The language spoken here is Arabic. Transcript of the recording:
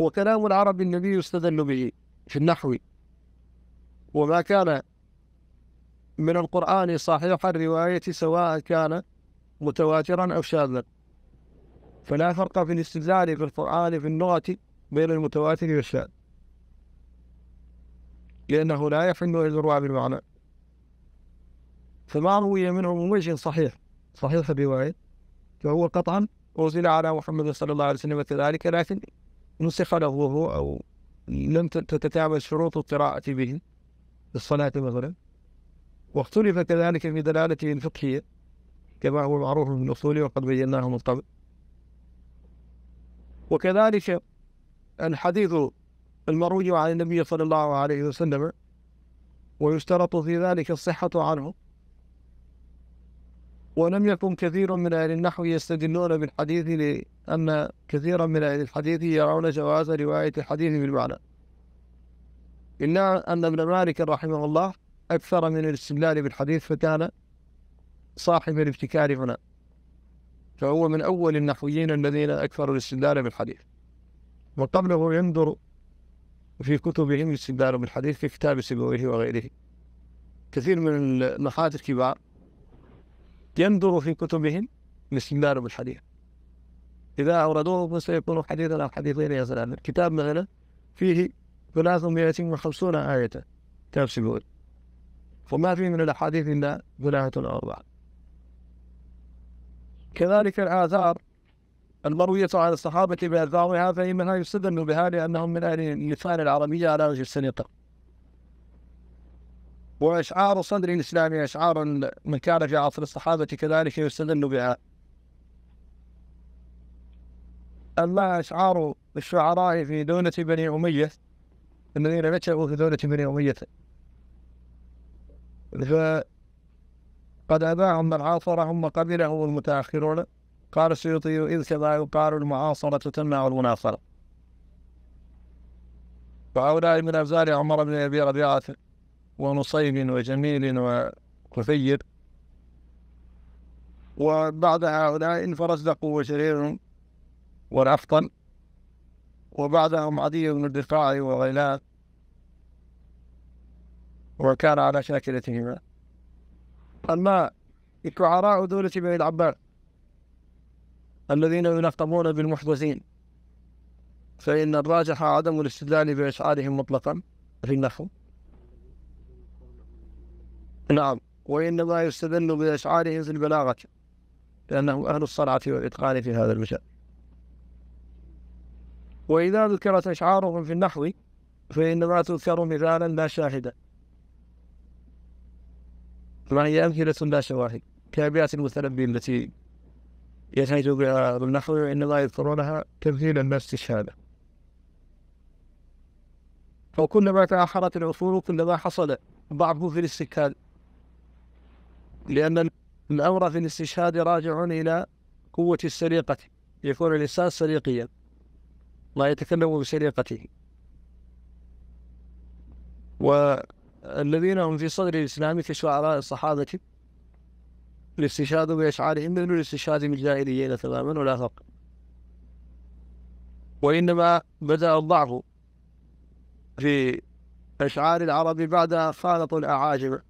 وكلام العرب النبي يستدل به في النحو وما كان من القرآن صحيح الرواية سواء كان متواترا أو شاذا فلا فرق في الاستدلال في القرآن في اللغة بين المتواتر والشاذ لأنه لا يحل الإجراء بالمعنى فما روي منه من وجه صحيح صحيح الرواية فهو قطعا أرسل على محمد صلى الله عليه وسلم كذلك لكن نسخ له الوضوء أو لم تتتابع شروط القراءة به الصلاة مثلا واختلف كذلك في دلالته الفقهية كما هو معروف من الأصول وقد بيناه من قبل وكذلك الحديث المروي عن النبي صلى الله عليه وسلم ويشترط في ذلك الصحة عنه ولم يكن كثير من أهل النحو يستدلون بالحديث أن كثيرا من أهل الحديث يرون جواز رواية الحديث بالمعنى إلا أن ابن مالك رحمه الله أكثر من الاستدلال بالحديث فكان صاحب الابتكار هنا فهو من أول النحويين الذين أكثروا الاستدلال بالحديث وقبله ينظر في كتبهم الاستدلال بالحديث في كتاب سبويه وغيره كثير من النحاة الكبار ينظر في كتبهم الاستدلال بالحديث إذا أوردوه فسيكون حديثا أو حديثين يا سلام الكتاب مثلا فيه 350 آية كتاب سبوت وما فيه من الأحاديث إلا ثلاثة أو أربعة كذلك الآثار المروية عن الصحابة بأتباعها فإنها يستدل بها لأنهم من أهل اللسان العربية على وجه السنقة وأشعار صدر الإسلام أشعار من كان في عصر الصحابة كذلك يستدل بها أما إشعار الشعراء في دولة بني أمية الذين نشأوا في دولة بني أمية فقد أباهم من عاصرهم وقبله المتأخرون قال السيوطي إذ كما يقال المعاصرة تمنع المناصرة وهؤلاء من أبزال عمر بن أبي ربيعة ونصيب وجميل وكثير وبعد هؤلاء فرزدق وشرير والأفضل وبعدهم عدي بن الرقاع وغيلان وكان على شاكلتهما أما شعراء دولة بني العباس الذين يلقبون بالمحدثين فإن الراجح عدم الاستدلال بأشعارهم مطلقا في النحو نعم وإنما يستدل بأشعارهم في البلاغة لأنهم أهل الصنعة والإتقان في هذا المجال وإذا ذكرت أشعارهم في النحو فإنما تذكر مثالا لا شاهدا ما هي أمثلة لا شواهد كأبيات المتنبي التي ينهج بها النحو وإنما يذكرونها تمثيلا لا استشهادا وكلما تأخرت العصور كلما حصل ضعف في الاستشهاد لأن الأمر في الاستشهاد راجع إلى قوة السرقة يكون الإنسان سريقيا يتكلم بسرقته والذين هم في صدر الإسلام كشعراء الصحابة الاستشهاد بأشعارهم من الاستشهاد بالجاهليين تماما ولا فرق وإنما بدأ الضعف في أشعار العرب بعد خالطوا الأعاجم